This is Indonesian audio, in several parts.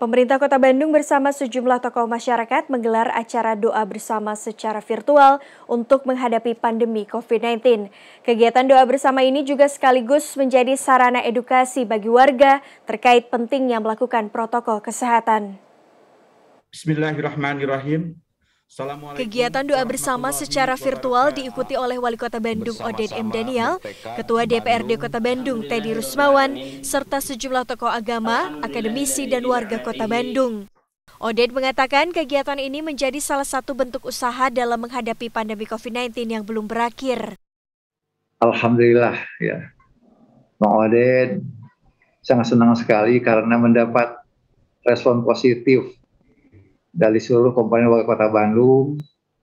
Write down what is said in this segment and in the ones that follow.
Pemerintah Kota Bandung bersama sejumlah tokoh masyarakat menggelar acara doa bersama secara virtual untuk menghadapi pandemi COVID-19. Kegiatan doa bersama ini juga sekaligus menjadi sarana edukasi bagi warga terkait pentingnya melakukan protokol kesehatan. Bismillahirrahmanirrahim. Kegiatan doa bersama secara virtual diikuti oleh Wali Kota Bandung Oded M. Daniel, Ketua DPRD Kota Bandung Teddy Rusmawan, serta sejumlah tokoh agama, akademisi, dan warga Kota Bandung. Oded mengatakan kegiatan ini menjadi salah satu bentuk usaha dalam menghadapi pandemi COVID-19 yang belum berakhir. Alhamdulillah ya, Bang Oded sangat senang sekali karena mendapat respon positif dari seluruh komponen warga kota Bandung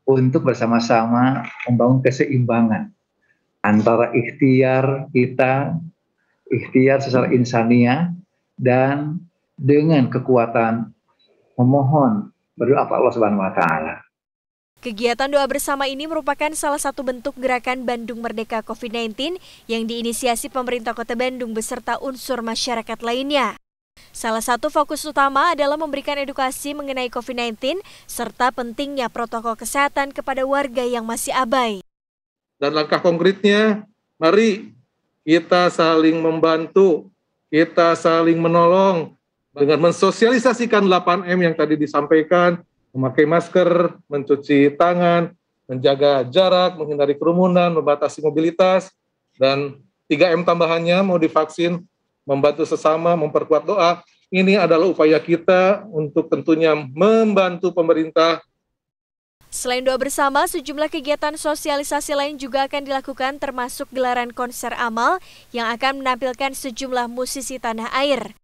untuk bersama-sama membangun keseimbangan antara ikhtiar kita, ikhtiar secara insania, dan dengan kekuatan memohon berdoa kepada Allah Subhanahu wa taala. Kegiatan doa bersama ini merupakan salah satu bentuk gerakan Bandung Merdeka COVID-19 yang diinisiasi pemerintah Kota Bandung beserta unsur masyarakat lainnya. Salah satu fokus utama adalah memberikan edukasi mengenai COVID-19 serta pentingnya protokol kesehatan kepada warga yang masih abai. Dan langkah konkretnya, mari kita saling membantu, kita saling menolong dengan mensosialisasikan 8M yang tadi disampaikan, memakai masker, mencuci tangan, menjaga jarak, menghindari kerumunan, membatasi mobilitas, dan 3M tambahannya mau divaksin membantu sesama, memperkuat doa. Ini adalah upaya kita untuk tentunya membantu pemerintah Selain doa bersama, sejumlah kegiatan sosialisasi lain juga akan dilakukan termasuk gelaran konser amal yang akan menampilkan sejumlah musisi tanah air.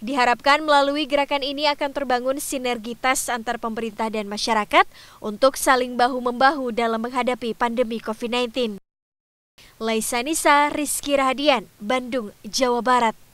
Diharapkan melalui gerakan ini akan terbangun sinergitas antar pemerintah dan masyarakat untuk saling bahu-membahu dalam menghadapi pandemi COVID-19. Laisa Nisa, Rizky Rahadian, Bandung, Jawa Barat.